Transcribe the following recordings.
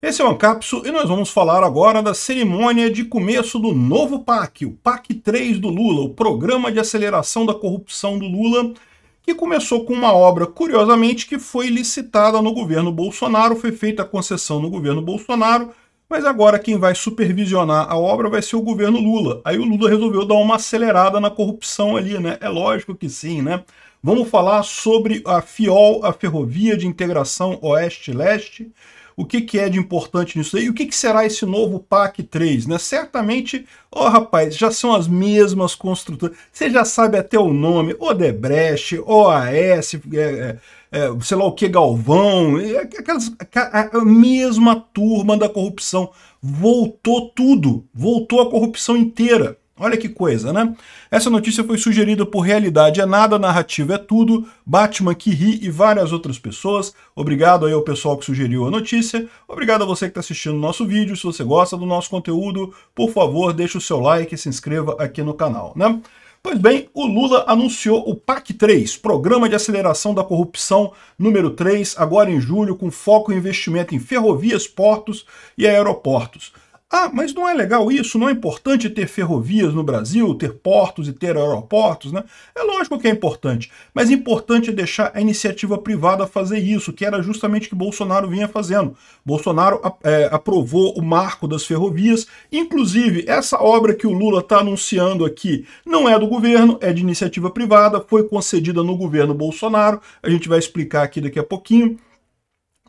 Esse é o AnCapsu e nós vamos falar agora da cerimônia de começo do novo PAC, o PAC 3 do Lula, o Programa de Aceleração da Corrupção do Lula, que começou com uma obra, curiosamente, que foi licitada no governo Bolsonaro, foi feita a concessão no governo Bolsonaro, mas agora quem vai supervisionar a obra vai ser o governo Lula. Aí o Lula resolveu dar uma acelerada na corrupção ali, né? É lógico que sim, né? Vamos falar sobre a FIOL, a Ferrovia de Integração Oeste-Leste, o que, que é de importante nisso aí, e o que, que será esse novo PAC 3, né? Certamente, ó oh, rapaz, já são as mesmas construtoras, você já sabe até o nome, Odebrecht, OAS, é, é, é, sei lá o que, Galvão, é, é, aquelas, a, a mesma turma da corrupção, voltou tudo, voltou a corrupção inteira. Olha que coisa, né? Essa notícia foi sugerida por Realidade é Nada, Narrativa é Tudo, Batman que Ri e várias outras pessoas. Obrigado aí ao pessoal que sugeriu a notícia. Obrigado a você que está assistindo o nosso vídeo. Se você gosta do nosso conteúdo, por favor, deixe o seu like e se inscreva aqui no canal, né? Pois bem, o Lula anunciou o PAC 3, Programa de Aceleração da Corrupção número 3, agora em julho, com foco em investimento em ferrovias, portos e aeroportos. Ah, mas não é legal isso? Não é importante ter ferrovias no Brasil, ter portos e ter aeroportos, né? É lógico que é importante, mas importante é deixar a iniciativa privada fazer isso, que era justamente o que Bolsonaro vinha fazendo. Bolsonaro é, aprovou o marco das ferrovias, inclusive essa obra que o Lula está anunciando aqui não é do governo, é de iniciativa privada, foi concedida no governo Bolsonaro, a gente vai explicar aqui daqui a pouquinho.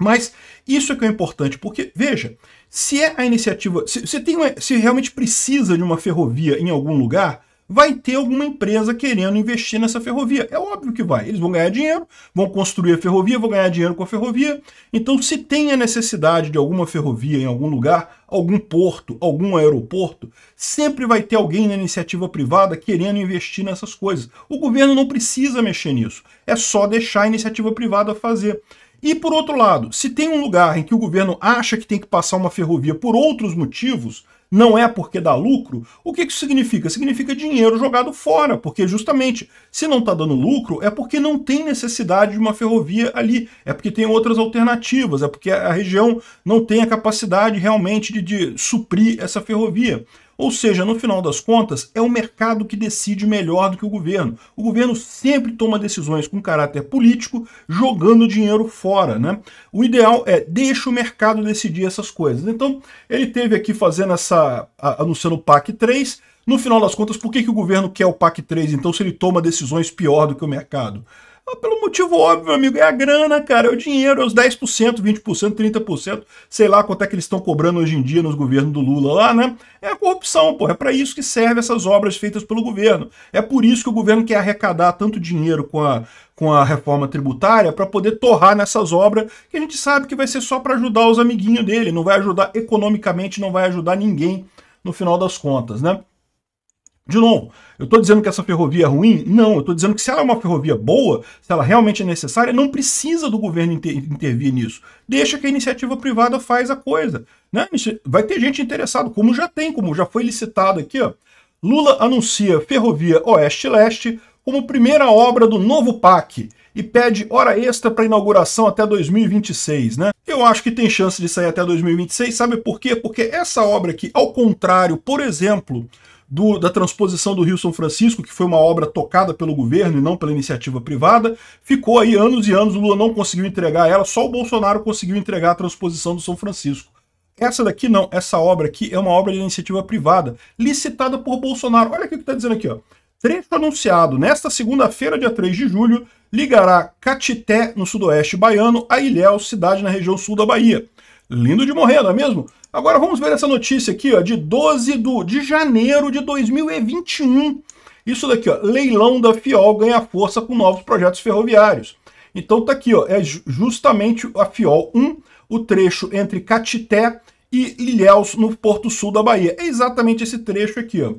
Mas isso é que é importante, porque, veja, se é a iniciativa. Se, se, tem uma, se realmente precisa de uma ferrovia em algum lugar, vai ter alguma empresa querendo investir nessa ferrovia. É óbvio que vai. Eles vão ganhar dinheiro, vão construir a ferrovia, vão ganhar dinheiro com a ferrovia. Então, se tem a necessidade de alguma ferrovia em algum lugar, algum porto, algum aeroporto, sempre vai ter alguém na iniciativa privada querendo investir nessas coisas. O governo não precisa mexer nisso. É só deixar a iniciativa privada fazer. E por outro lado, se tem um lugar em que o governo acha que tem que passar uma ferrovia por outros motivos, não é porque dá lucro, o que isso significa? Significa dinheiro jogado fora, porque justamente se não está dando lucro é porque não tem necessidade de uma ferrovia ali, é porque tem outras alternativas, é porque a região não tem a capacidade realmente de, de suprir essa ferrovia. Ou seja, no final das contas, é o mercado que decide melhor do que o governo. O governo sempre toma decisões com caráter político, jogando dinheiro fora. Né? O ideal é deixa o mercado decidir essas coisas. Então, ele teve aqui fazendo essa. anunciando o PAC 3. No final das contas, por que, que o governo quer o PAC 3, então, se ele toma decisões pior do que o mercado? pelo motivo óbvio, amigo, é a grana, cara, é o dinheiro, é os 10%, 20%, 30%, sei lá quanto é que eles estão cobrando hoje em dia nos governos do Lula lá, né? É a corrupção, pô, é para isso que servem essas obras feitas pelo governo. É por isso que o governo quer arrecadar tanto dinheiro com a, com a reforma tributária para poder torrar nessas obras que a gente sabe que vai ser só para ajudar os amiguinhos dele, não vai ajudar economicamente, não vai ajudar ninguém no final das contas, né? De novo, eu estou dizendo que essa ferrovia é ruim? Não, eu estou dizendo que se ela é uma ferrovia boa, se ela realmente é necessária, não precisa do governo inter intervir nisso. Deixa que a iniciativa privada faz a coisa. Né? Vai ter gente interessada, como já tem, como já foi licitado aqui. Ó. Lula anuncia ferrovia Oeste-Leste como primeira obra do novo PAC e pede hora extra para inauguração até 2026, né? Eu acho que tem chance de sair até 2026, sabe por quê? Porque essa obra aqui, ao contrário, por exemplo, do, da transposição do Rio São Francisco, que foi uma obra tocada pelo governo e não pela iniciativa privada. Ficou aí anos e anos, o Lula não conseguiu entregar ela, só o Bolsonaro conseguiu entregar a transposição do São Francisco. Essa daqui não, essa obra aqui é uma obra de iniciativa privada, licitada por Bolsonaro. Olha o que está dizendo aqui, ó. Trecho anunciado nesta segunda-feira, dia 3 de julho, ligará Catité, no sudoeste baiano, a Ilhéus, cidade na região sul da Bahia. Lindo de morrer, não é mesmo? Agora vamos ver essa notícia aqui, ó, de 12 do, de janeiro de 2021. Isso daqui, ó, leilão da FIOL ganha força com novos projetos ferroviários. Então tá aqui, ó, é justamente a FIOL 1, o trecho entre Catité e Ilhéus, no Porto Sul da Bahia. É exatamente esse trecho aqui, ó.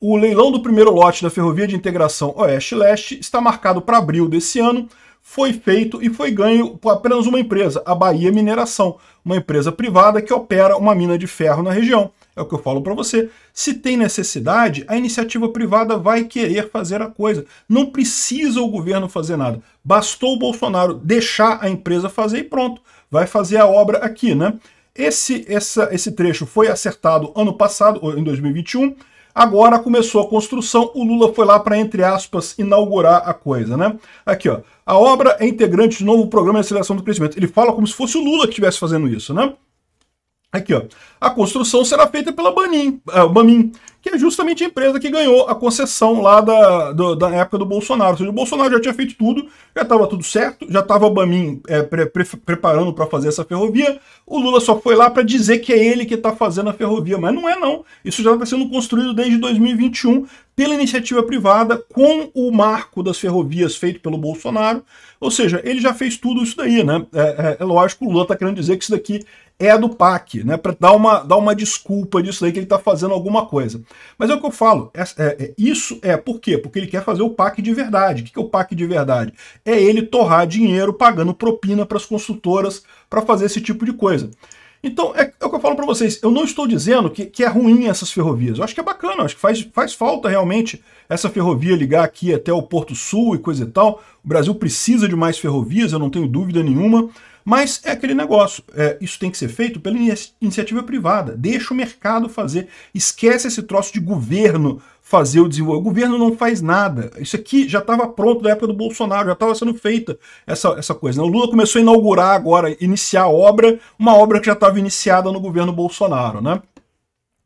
O leilão do primeiro lote da Ferrovia de Integração Oeste-Leste está marcado para abril desse ano foi feito e foi ganho por apenas uma empresa, a Bahia Mineração, uma empresa privada que opera uma mina de ferro na região. É o que eu falo para você. Se tem necessidade, a iniciativa privada vai querer fazer a coisa. Não precisa o governo fazer nada. Bastou o Bolsonaro deixar a empresa fazer e pronto. Vai fazer a obra aqui, né? Esse, essa, esse trecho foi acertado ano passado, em 2021, Agora começou a construção, o Lula foi lá para, entre aspas, inaugurar a coisa, né? Aqui, ó. A obra é integrante do novo programa de aceleração do crescimento. Ele fala como se fosse o Lula que estivesse fazendo isso, né? Aqui, ó. A construção será feita pela Banim, uh, é, Bamin, que é justamente a empresa que ganhou a concessão lá da, do, da época do Bolsonaro. Ou seja, o Bolsonaro já tinha feito tudo, já estava tudo certo, já estava a Bamin é, pre, pre, preparando para fazer essa ferrovia. O Lula só foi lá para dizer que é ele que está fazendo a ferrovia, mas não é não. Isso já está sendo construído desde 2021 pela iniciativa privada com o marco das ferrovias feito pelo Bolsonaro. Ou seja, ele já fez tudo isso daí, né? É, é, é lógico, o Lula está querendo dizer que isso daqui é do PAC, né? Para dar uma, dar uma desculpa disso daí que ele está fazendo alguma coisa. Mas é o que eu falo, é, é, é, isso é por quê? Porque ele quer fazer o PAC de verdade. O que é o PAC de verdade? É ele torrar dinheiro pagando propina para as consultoras para fazer esse tipo de coisa. Então, é, é o que eu falo para vocês. Eu não estou dizendo que, que é ruim essas ferrovias. Eu acho que é bacana, eu acho que faz, faz falta realmente essa ferrovia ligar aqui até o Porto Sul e coisa e tal. O Brasil precisa de mais ferrovias, eu não tenho dúvida nenhuma. Mas é aquele negócio, é, isso tem que ser feito pela iniciativa privada. Deixa o mercado fazer. Esquece esse troço de governo fazer o desenvolvimento. O governo não faz nada. Isso aqui já estava pronto na época do Bolsonaro, já estava sendo feita essa, essa coisa. Né? O Lula começou a inaugurar agora, iniciar a obra, uma obra que já estava iniciada no governo Bolsonaro, né?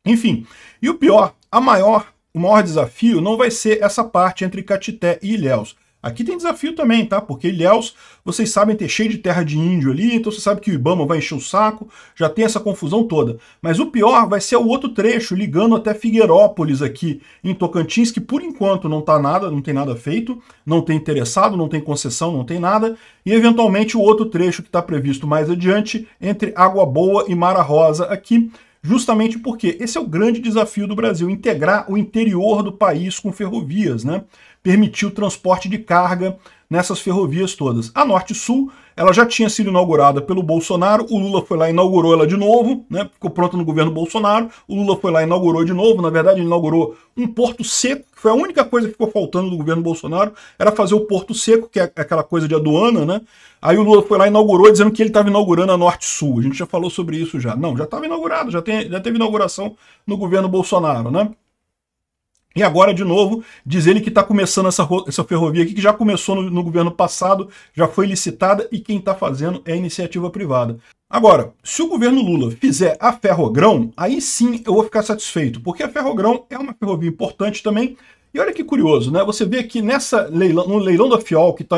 Enfim, e o pior, a maior, o maior desafio não vai ser essa parte entre Catité e Ilhéus Aqui tem desafio também, tá? Porque Ilhéus, vocês sabem, ter cheio de terra de índio ali, então você sabe que o Ibama vai encher o saco, já tem essa confusão toda. Mas o pior vai ser o outro trecho, ligando até Figueirópolis aqui em Tocantins, que por enquanto não tá nada, não tem nada feito, não tem interessado, não tem concessão, não tem nada. E eventualmente o outro trecho que está previsto mais adiante, entre Água Boa e Mara Rosa aqui, justamente porque esse é o grande desafio do Brasil, integrar o interior do país com ferrovias, né? Permitir o transporte de carga, nessas ferrovias todas. A Norte-Sul, ela já tinha sido inaugurada pelo Bolsonaro, o Lula foi lá e inaugurou ela de novo, né? Ficou pronta no governo Bolsonaro, o Lula foi lá e inaugurou de novo, na verdade ele inaugurou um porto seco, que foi a única coisa que ficou faltando do governo Bolsonaro, era fazer o porto seco, que é aquela coisa de aduana, né? Aí o Lula foi lá e inaugurou dizendo que ele estava inaugurando a Norte-Sul. A gente já falou sobre isso já. Não, já estava inaugurado, já, tem, já teve inauguração no governo Bolsonaro, né? E agora, de novo, diz ele que está começando essa, essa ferrovia aqui, que já começou no, no governo passado, já foi licitada e quem está fazendo é a iniciativa privada. Agora, se o governo Lula fizer a Ferrogrão, aí sim eu vou ficar satisfeito, porque a Ferrogrão é uma ferrovia importante também. E olha que curioso, né? Você vê que nessa leilão, no leilão da FIOL, que está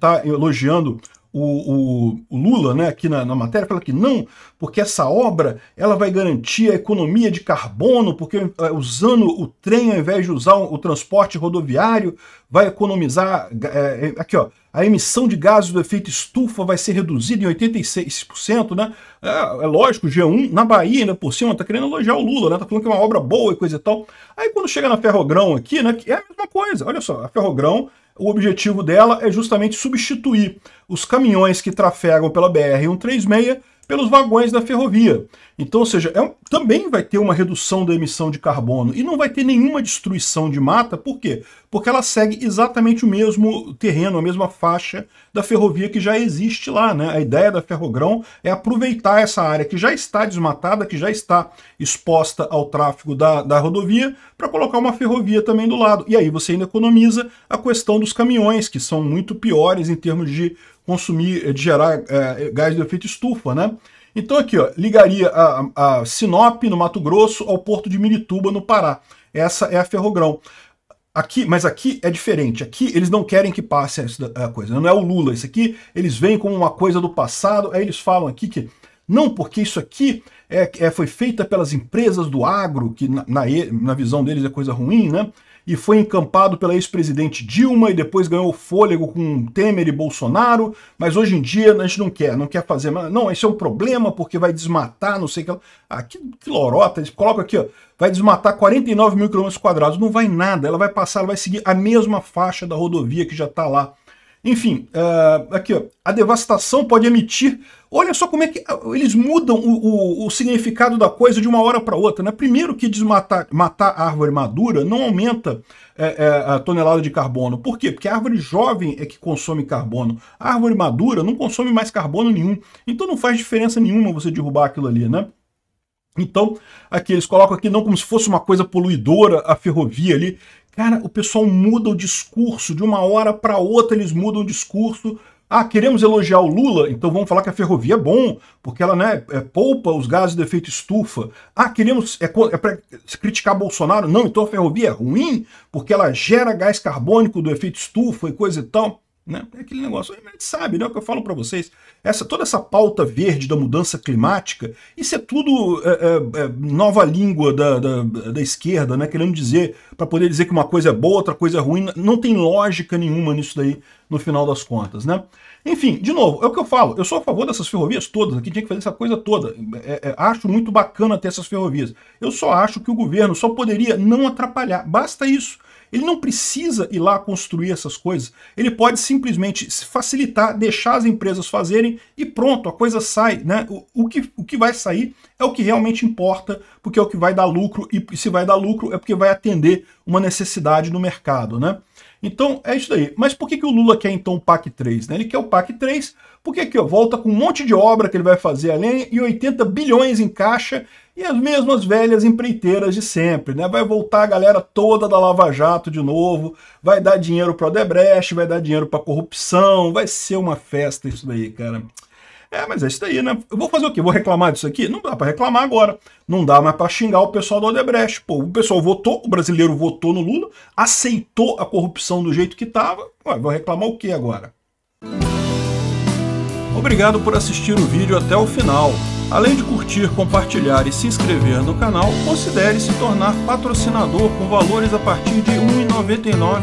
tá elogiando o, o, o, Lula, né, aqui na, na, matéria, fala que não, porque essa obra ela vai garantir a economia de carbono, porque uh, usando o trem ao invés de usar o, o transporte rodoviário, vai economizar. É, é, aqui, ó, a emissão de gases do efeito estufa vai ser reduzida em 86%, né? É, é lógico, G1, na Bahia, ainda por cima, tá querendo elogiar o Lula, né? Tá falando que é uma obra boa e coisa e tal. Aí quando chega na Ferrogrão aqui, né, que é a mesma coisa, olha só, a Ferrogrão o objetivo dela é justamente substituir os caminhões que trafegam pela BR-136 pelos vagões da ferrovia. Então, ou seja, é um, também vai ter uma redução da emissão de carbono e não vai ter nenhuma destruição de mata, por quê? Porque ela segue exatamente o mesmo terreno, a mesma faixa da ferrovia que já existe lá. Né? A ideia da Ferrogrão é aproveitar essa área que já está desmatada, que já está exposta ao tráfego da, da rodovia, para colocar uma ferrovia também do lado. E aí você ainda economiza a questão dos caminhões, que são muito piores em termos de consumir, de gerar é, gás de efeito estufa, né? Então aqui, ó, ligaria a, a Sinop, no Mato Grosso, ao porto de Minituba no Pará. Essa é a Ferrogrão. Aqui, mas aqui é diferente. Aqui eles não querem que passe a coisa. Não é o Lula. Isso aqui eles vêm como uma coisa do passado. Aí eles falam aqui que não, porque isso aqui é, é foi feita pelas empresas do agro, que na, na, na visão deles é coisa ruim, né? e foi encampado pela ex-presidente Dilma e depois ganhou fôlego com Temer e Bolsonaro, mas hoje em dia a gente não quer, não quer fazer. Não, esse é um problema porque vai desmatar, não sei o que. Ah, que, que lorota, eles colocam aqui, ó, vai desmatar 49 mil quilômetros quadrados, não vai nada, ela vai passar, ela vai seguir a mesma faixa da rodovia que já está lá enfim, uh, aqui ó, a devastação pode emitir. Olha só como é que ah, eles mudam o, o, o significado da coisa de uma hora para outra. Né? Primeiro que desmatar matar a árvore madura não aumenta é, é, a tonelada de carbono. Por quê? Porque a árvore jovem é que consome carbono. A árvore madura não consome mais carbono nenhum. Então não faz diferença nenhuma você derrubar aquilo ali, né? Então, aqui eles colocam aqui não como se fosse uma coisa poluidora a ferrovia ali, Cara, o pessoal muda o discurso de uma hora para outra, eles mudam o discurso. Ah, queremos elogiar o Lula, então vamos falar que a ferrovia é bom, porque ela né, é, poupa os gases de efeito estufa. Ah, queremos é, é para criticar Bolsonaro, não, então a ferrovia é ruim, porque ela gera gás carbônico do efeito estufa e coisa e tal. Né? É aquele negócio, a gente sabe, né? É o que eu falo para vocês. Essa, toda essa pauta verde da mudança climática, isso é tudo é, é, é nova língua da, da, da, esquerda, né? Querendo dizer, para poder dizer que uma coisa é boa, outra coisa é ruim, não tem lógica nenhuma nisso daí, no final das contas, né? Enfim, de novo, é o que eu falo, eu sou a favor dessas ferrovias todas, aqui tinha que fazer essa coisa toda. É, é acho muito bacana ter essas ferrovias. Eu só acho que o governo só poderia não atrapalhar, basta isso ele não precisa ir lá construir essas coisas. Ele pode simplesmente facilitar, deixar as empresas fazerem e pronto, a coisa sai. Né? O, o, que, o que vai sair é o que realmente importa, porque é o que vai dar lucro, e se vai dar lucro é porque vai atender uma necessidade do mercado. Né? Então é isso daí. Mas por que, que o Lula quer então o PAC 3? Né? Ele quer o PAC 3 porque aqui ó, volta com um monte de obra que ele vai fazer além e 80 bilhões em caixa e as mesmas velhas empreiteiras de sempre. Né? Vai voltar a galera toda da Lava Jato de novo, vai dar dinheiro para o Odebrecht, vai dar dinheiro para corrupção, vai ser uma festa isso daí, cara. É, mas é isso daí, né? Eu vou fazer o quê? Vou reclamar disso aqui? Não dá para reclamar agora. Não dá mais para xingar o pessoal do Odebrecht. Pô, o pessoal votou, o brasileiro votou no Lula, aceitou a corrupção do jeito que tava. Ué, vou reclamar o quê agora? Obrigado por assistir o vídeo até o final. Além de curtir, compartilhar e se inscrever no canal, considere se tornar patrocinador com valores a partir de R$ 1,99